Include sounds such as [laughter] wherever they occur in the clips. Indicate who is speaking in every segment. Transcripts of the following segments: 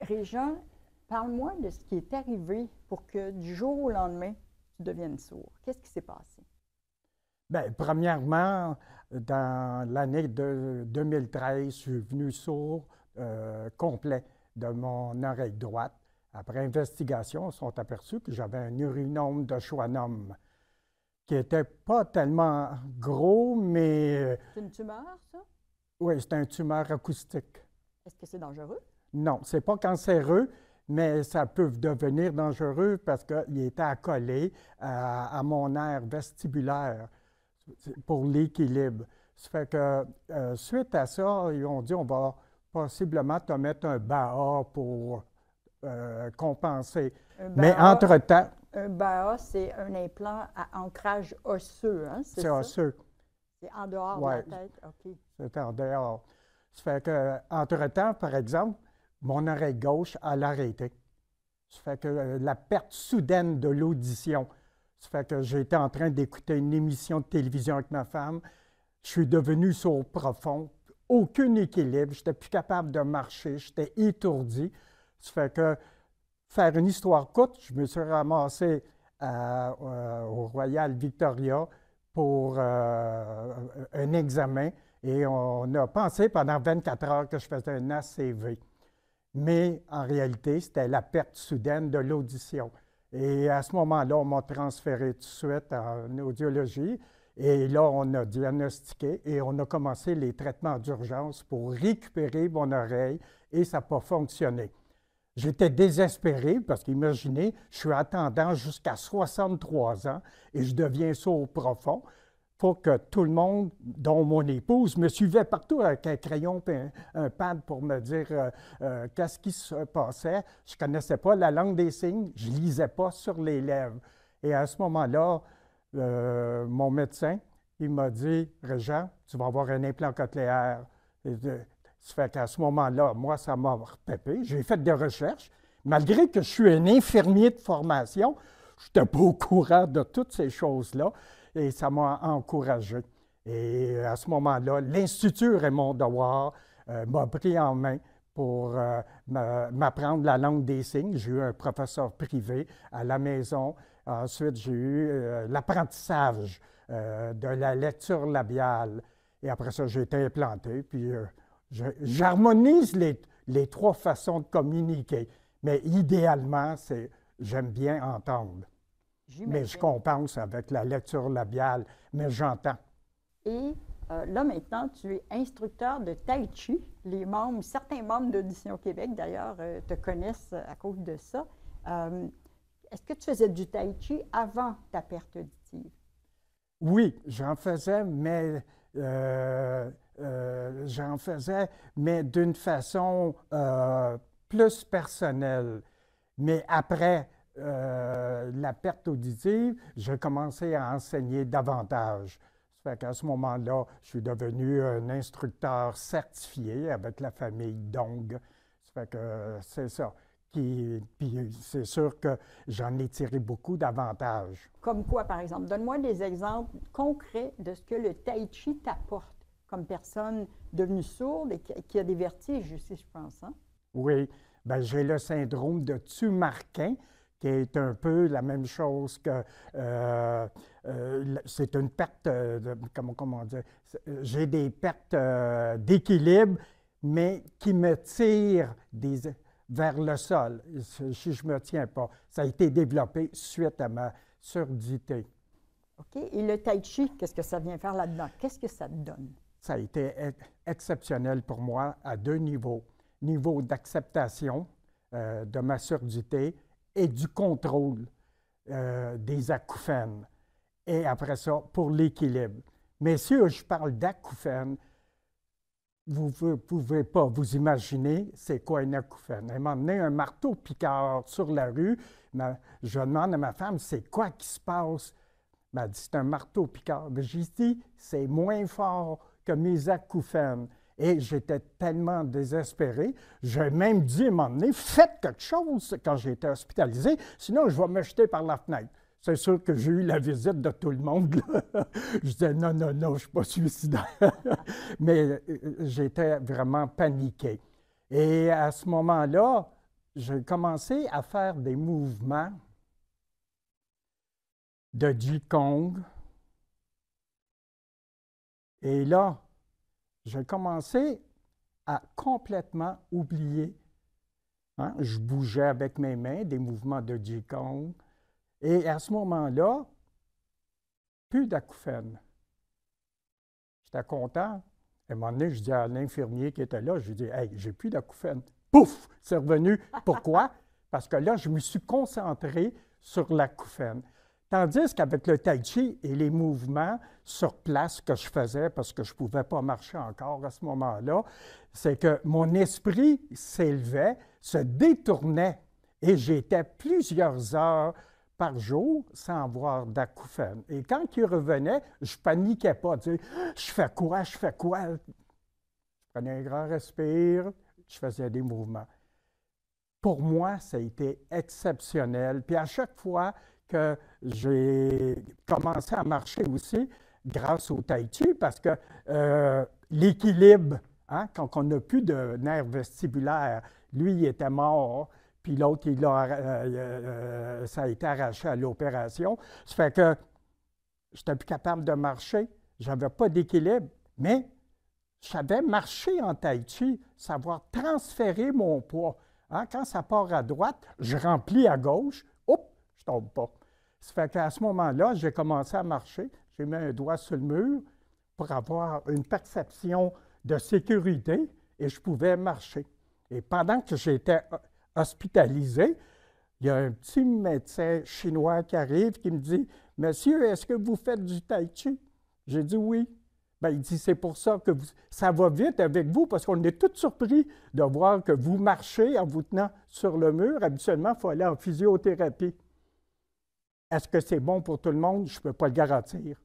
Speaker 1: Réjean, parle-moi de ce qui est arrivé pour que du jour au lendemain, tu deviennes sourd. Qu'est-ce qui s'est passé?
Speaker 2: Bien, premièrement, dans l'année 2013, je suis venu sourd euh, complet de mon oreille droite. Après investigation, ils sont aperçus que j'avais un urinome de schwannome qui n'était pas tellement gros, mais... Euh,
Speaker 1: c'est une tumeur, ça?
Speaker 2: Oui, c'est un tumeur acoustique.
Speaker 1: Est-ce que c'est dangereux?
Speaker 2: Non, ce n'est pas cancéreux, mais ça peut devenir dangereux parce qu'il était accolé à, euh, à mon nerf vestibulaire pour l'équilibre. Ça fait que euh, suite à ça, ils ont dit on va possiblement te mettre un BAA pour euh, compenser.
Speaker 1: mais entre-temps. Un BAA, c'est un implant à ancrage osseux, hein, c'est osseux. C'est en dehors de la tête, OK.
Speaker 2: C'est en dehors. Ça fait que, entre-temps, par exemple, mon oreille gauche a l'arrêté. Ça fait que euh, la perte soudaine de l'audition. Ça fait que j'étais en train d'écouter une émission de télévision avec ma femme. Je suis devenu sourd profond. Aucun équilibre. n'étais plus capable de marcher. J'étais étourdi. Ça fait que faire une histoire courte, je me suis ramassé euh, euh, au Royal Victoria pour un examen et on a pensé pendant 24 heures que je faisais un ACV mais en réalité, c'était la perte soudaine de l'audition. Et à ce moment-là, on m'a transféré tout de suite en audiologie. Et là, on a diagnostiqué et on a commencé les traitements d'urgence pour récupérer mon oreille et ça n'a pas fonctionné. J'étais désespéré parce qu'imaginez, je suis attendant jusqu'à 63 ans et je deviens sourd profond pour que tout le monde, dont mon épouse, me suivait partout avec un crayon un, pad pour me dire euh, euh, qu'est-ce qui se passait. Je ne connaissais pas la langue des signes, je ne lisais pas sur les lèvres. Et à ce moment-là, euh, mon médecin, il m'a dit, «Réjean, tu vas avoir un implant cochléaire. Et, fait qu'à ce moment-là, moi, ça m'a repépé. J'ai fait des recherches. Malgré que je suis un infirmier de formation, je n'étais pas au courant de toutes ces choses-là et ça m'a encouragé. Et à ce moment-là, l'Institut Raymond mon euh, m'a pris en main pour euh, m'apprendre la langue des signes. J'ai eu un professeur privé à la maison. Ensuite, j'ai eu euh, l'apprentissage euh, de la lecture labiale. Et après ça, j'ai été implanté. Puis j'harmonise les, les trois façons de communiquer. Mais idéalement, c'est j'aime bien entendre. Mais je compense avec la lecture labiale, mais j'entends.
Speaker 1: Et euh, là, maintenant, tu es instructeur de Tai Chi. Les membres, certains membres d'Audition Québec, d'ailleurs, euh, te connaissent à cause de ça. Euh, est-ce que tu faisais du Tai Chi avant ta perte auditive?
Speaker 2: Oui, j'en faisais, mais j'en faisais, mais d'une façon plus personnelle. Mais après, euh, la perte auditive, j'ai commencé à enseigner davantage. À fait qu'à ce moment-là, je suis devenu un instructeur certifié avec la famille Dong. fait que c'est ça. c'est sûr que j'en ai tiré beaucoup d'avantages.
Speaker 1: Comme quoi, par exemple? Donne-moi des exemples concrets de ce que le tai chi t'apporte comme personne devenue sourde et qui a des vertiges si je pense. Hein?
Speaker 2: Oui. Bien, j'ai le syndrome de Tumarquin qui est un peu la même chose que euh, euh, c'est une perte euh, comment, comment dire j'ai des pertes d'équilibre mais qui me tirent des, vers le sol si je me tiens pas ça a été développé suite à ma surdité
Speaker 1: OK et le tai chi qu'est-ce que ça vient faire là-dedans qu'est-ce que ça te donne
Speaker 2: ça a été e, exceptionnel pour moi à deux niveaux niveau d'acceptation de ma surdité et du contrôle euh, des acouphènes. Et après ça, pour l'équilibre. Mais si je parle d'acouphènes, vous ne pouvez pas vous imaginer c'est quoi une acouphène. Elle m'a amené un marteau picard sur la rue. je demande à ma femme, c'est quoi qui se passe? Elle m'a dit, c'est un marteau picard. J'ai dit, c'est moins fort que mes acouphènes. Et j'étais tellement désespéré, j'ai même dit à faites quelque chose quand j'ai été hospitalisé, sinon je vais me jeter par la fenêtre. C'est sûr que j'ai eu la visite de tout le monde. [laughs] je disais non, non, non, je ne suis pas suicidaire. [laughs] Mais euh, j'étais vraiment paniqué. Et à ce moment-là, j'ai commencé à faire des mouvements de Kong. Et là, j'ai commencé à complètement oublier. Hein, je bougeais avec mes mains, des mouvements de Qigong. Et à ce moment-là, plus d'acouphènes. J'étais content. À un moment donné, je dis à l'infirmier qui était là, je lui dis Hey, j'ai plus d'acouphènes. Pouf C'est revenu. Pourquoi Parce que là, je me suis concentré sur l'acouphène. Tandis qu'avec le tai chi et les mouvements sur place que je faisais, parce que je ne pouvais pas marcher encore à ce moment-là, c'est que mon esprit s'élevait, se détournait, et j'étais plusieurs heures par jour sans avoir d'acouphène. Et quand il revenait, je paniquais pas, disais je fais quoi, je fais quoi. Je prenais un grand respire, je faisais des mouvements. Pour moi, ça a été exceptionnel. Puis à chaque fois, que j'ai commencé à marcher aussi grâce au tai chi parce que euh, l'équilibre, hein, quand on n'a plus de nerfs vestibulaires, lui, il était mort, puis l'autre, il a, euh, euh, ça a été arraché à l'opération. Ça fait que je n'étais plus capable de marcher, j'avais pas d'équilibre, mais je savais marcher en tai chi, savoir transférer mon poids. Hein. quand ça part à droite, je remplis à gauche, hop, je ne tombe pas. Ça fait qu'à ce moment-là, j'ai commencé à marcher. J'ai mis un doigt sur le mur pour avoir une perception de sécurité et je pouvais marcher. Et pendant que j'étais hospitalisé, il y a un petit médecin chinois qui arrive qui me dit Monsieur, est-ce que vous faites du tai chi J'ai dit oui. Ben, il dit C'est pour ça que ça va vite avec vous, parce qu'on est tous surpris de voir que vous marchez en vous tenant sur le mur. Habituellement, il faut aller en physiothérapie. Est-ce que c'est bon pour tout le monde? Je ne peux pas le garantir.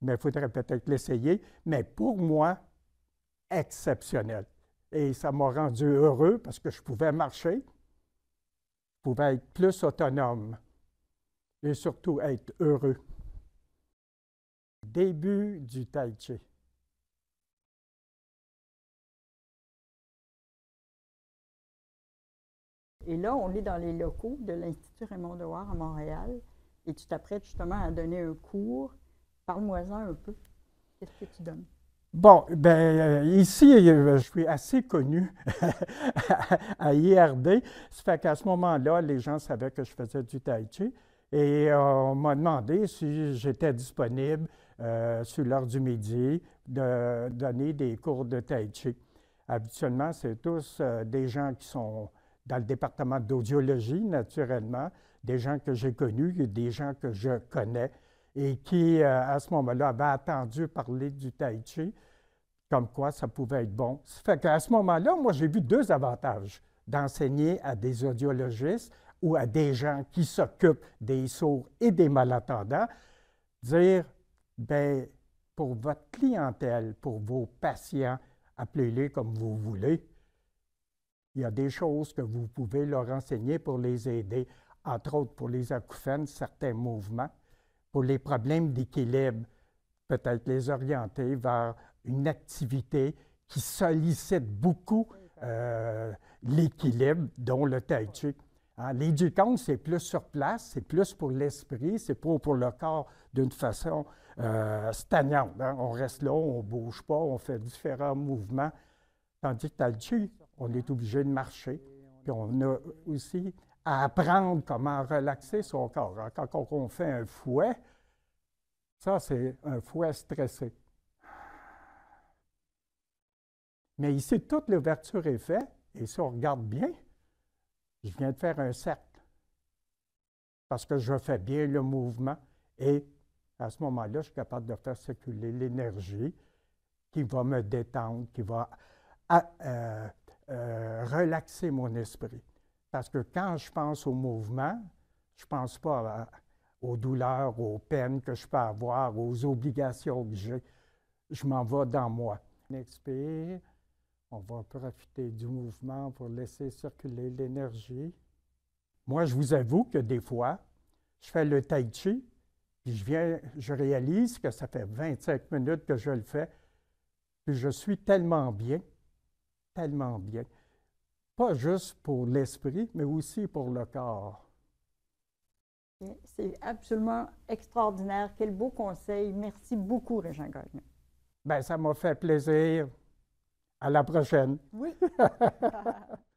Speaker 2: Mais il faudrait peut-être l'essayer. Mais pour moi, exceptionnel. Et ça m'a rendu heureux parce que je pouvais marcher, je pouvais être plus autonome et surtout être heureux.
Speaker 1: Début du Tai Et là, on est dans les locaux de l'Institut Raymond Dewar à Montréal et tu t'apprêtes justement à donner un cours, parle-moi-en un peu. Qu'est-ce que tu donnes?
Speaker 2: Bon, ben euh, ici, euh, je suis assez connu [laughs] à IRD. Ça fait qu'à ce moment-là, les gens savaient que je faisais du tai chi. Et euh, on m'a demandé si j'étais disponible sur l'heure du midi de donner des cours de tai chi. Habituellement, c'est tous des gens qui sont dans le département d'audiologie, naturellement, des gens que j'ai connus, des gens que je connais et qui, euh, à ce moment-là, avaient entendu parler du tai chi, comme quoi ça pouvait être bon. Ça fait qu'à ce moment-là, moi, j'ai vu deux avantages d'enseigner à des audiologistes ou à des gens qui s'occupent des sourds et des malentendants, dire, ben pour votre clientèle, pour vos patients, appelez-les comme vous voulez. Il y a des choses que vous pouvez leur enseigner pour les aider entre autres pour les acouphènes, certains mouvements, pour les problèmes d'équilibre, peut-être les orienter vers une activité qui sollicite beaucoup euh, l'équilibre, dont le tai chi. Hein, c'est plus sur place, c'est plus pour l'esprit, c'est pour pour le corps d'une façon euh, stagnante. Hein. On reste là, on ne bouge pas, on fait différents mouvements. Tandis que Tai Chi, on est obligé de marcher. Puis on a aussi à apprendre comment relaxer son corps. Hein. Quand on fait un fouet, ça, c'est un fouet stressé. Mais ici, toute l'ouverture est faite, et si on regarde bien, je viens de faire un cercle, parce que je fais bien le mouvement, et à ce moment-là, je suis capable de faire circuler l'énergie qui va me détendre, qui va ah, euh, euh, relaxer mon esprit. Parce que quand je pense au mouvement, je ne pense pas aux douleurs, aux peines que je peux avoir, aux obligations que j'ai. Je m'en vais dans moi. On expire, on va profiter du mouvement pour laisser circuler l'énergie. Moi, je vous avoue que des fois, je fais le tai chi, puis je viens, je réalise que ça fait 25 minutes que je le fais, puis je suis tellement bien, tellement bien pas juste pour l'esprit, mais aussi pour le corps.
Speaker 1: C'est absolument extraordinaire. Quel beau conseil. Merci beaucoup, Régent Gagnon.
Speaker 2: Ben, ça m'a fait plaisir. À la prochaine.
Speaker 1: Oui. [laughs]